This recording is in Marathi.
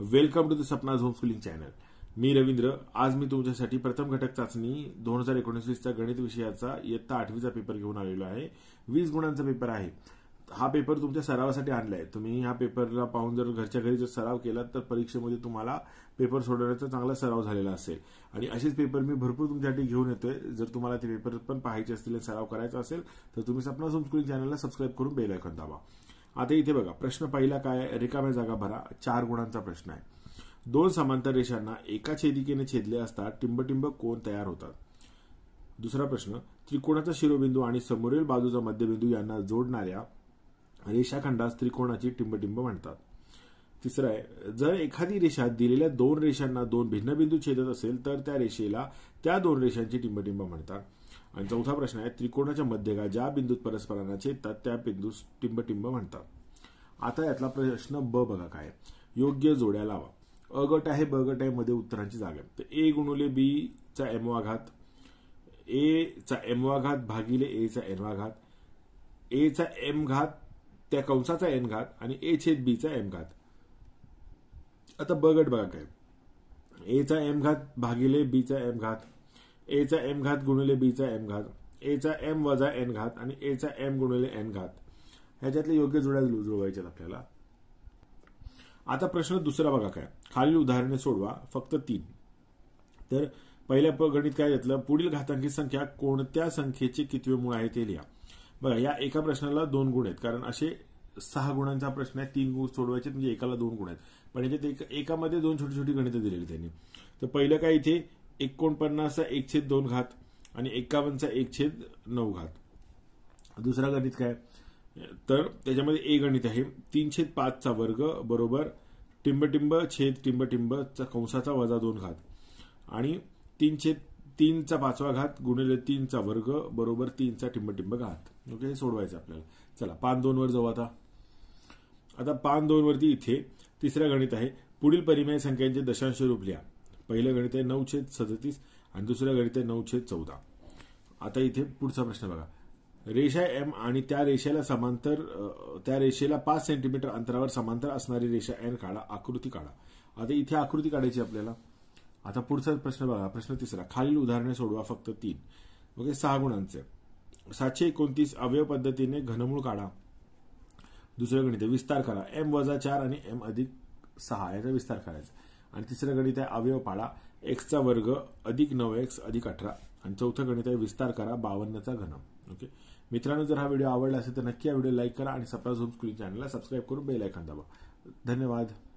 welcome to the Sapna Jhom schooling channel मी रवींद्र आज मी तुमच्यासाठी प्रथम घटक चाचणी दोन हजार एकोणीसचा गणित विषयाचा इयत्ता आठवीचा पेपर घेऊन आलेलो आहे वीस गुणांचा पेपर आहे हा पेपर तुमच्या सरावासाठी आणला आहे तुम्ही हा पेपरला पाहून जर घरच्या घरी जर सराव केलात तर परीक्षेमध्ये तुम्हाला पेपर सोडवण्याचा चांगला सराव झालेला असेल आणि असेच पेपर मी भरपूर तुमच्यासाठी घेऊन येतोय जर तुम्हाला ते पेपर पण पाहायचे असतील सराव करायचा असेल तर तुम्ही सपना झोम स्कुलिंग चॅनलला सबस्क्राईब करून बेल आयकॉन दाबा आता इथे बघा प्रश्न पहिला काय रिकाम्या जागा भरा चार गुणांचा प्रश्न आहे दोन समांतर रेषांना एका छेदिकेने छेदले असता टिंबटिंब कोण तयार होतात दुसरा प्रश्न त्रिकोणाचा शिरोबिंदू आणि समोरील बाजूचा मध्यबिंदू यांना जोडणाऱ्या रेषाखंडास त्रिकोणाची टिंबटिंब म्हणतात तिसरं आहे जर एखादी रेषा दिलेल्या दोन रेषांना दोन भिन्न बिंदू छेदत असेल तर त्या रेषेला त्या दोन रेषांची टिंबटिंब म्हणतात आणि चौथा प्रश्न आहे त्रिकोणाच्या मध्यगा ज्या बिंदूत परस्परांना छेदतात त्या बिंदूस टिंबटिंब म्हणतात आता यातला प्रश्न ब बघा काय योग्य जोड्या लावा अ गट आहे ब गट आहे मध्ये उत्तरांची जागा तर ए गुणुले बी चा एमवा घात ए चा एमवा घात भागिले ए चा एनवा घात ए चा एम घात त्या कंसाचा एन घात आणि ए छेद चा एम घात आता ब गट बघा काय ए चा एम घात भागिले बीचा एम घात एचा एम घात गुणिले बीचा एम घात एचा एम वजा एन घात आणि एचा एम गुणिले एन घात ह्याच्यातले योग्य जुळ्या जुळवायचे आपल्याला आता प्रश्न दुसरा बघा काय खालील उदाहरणे सोडवा फक्त तीन तर पहिल्या गणित काय घेतलं पुढील घातांकी संख्या कोणत्या संख्येचे कितवे मूळ आहे ते लिहा बघा या एका प्रश्नाला दोन गुण आहेत कारण असे सहा गुणांचा प्रश्न आहे तीन गुण सोडवायचे म्हणजे एकाला दोन गुण आहेत पण याच्यात एकामध्ये दोन छोटी छोटी गणितं दिलेली त्यांनी तर पहिलं काय इथे एकोणपन्नासचा एक छेद दोन घात आणि एकावन्नचा एक छेद नऊ घात दुसरा गणित काय तर त्याच्यामध्ये ए गणित आहे तीन छेद पाचचा वर्ग बरोबर टिंबटिंब छेद टिंबटिंबचा कंसाचा वजा दोन घात आणि तीन छेद तीनचा पाचवा घात गुणिले तीनचा वर्ग बरोबर तीनचा टिंबटिंब घात ओके हे सोडवायचं आपल्याला चला पान वर जाऊ आता आता पान वरती इथे तिसरा गणित आहे पुढील परिमेय संख्यांचे दशांश रूप लिहा पहिलं गणित आहे नऊ छेद सदतीस आणि दुसरं गणित आहे नऊ छेद चौदा आता इथे पुढचा प्रश्न बघा रेषा एम आणि त्या रेषेला समांतर त्या रेषेला पाच सेंटीमीटर अंतरावर समांतर असणारी रेषा एन काढा आकृती काढा आता इथे आकृती काढायची आपल्याला आता पुढचा प्रश्न बघा प्रश्न तिसरा खालील उदाहरणे सोडवा फक्त तीन ओके सहा गुणांचे सातशे एकोणतीस अवयव पद्धतीने घनमूळ काढा दुसरं गणित विस्तार करा एम वजा चार आणि एम अधिक सहा याचा विस्तार करायचा आणि तिसरं गणित आहे अवयव पाळा एक्सचा वर्ग अधिक नऊ एक्स अधिक अठरा आणि चौथं गणित आहे विस्तार करा बावन्नचा घन ओके मित्रांनो जर हा व्हिडिओ आवडला असेल तर नक्की हा व्हिडिओ लाईक करा आणि सप्रा झोप स्कूल चॅनलला सबस्क्राईब करून बेल आयकॉन दाबा धन्यवाद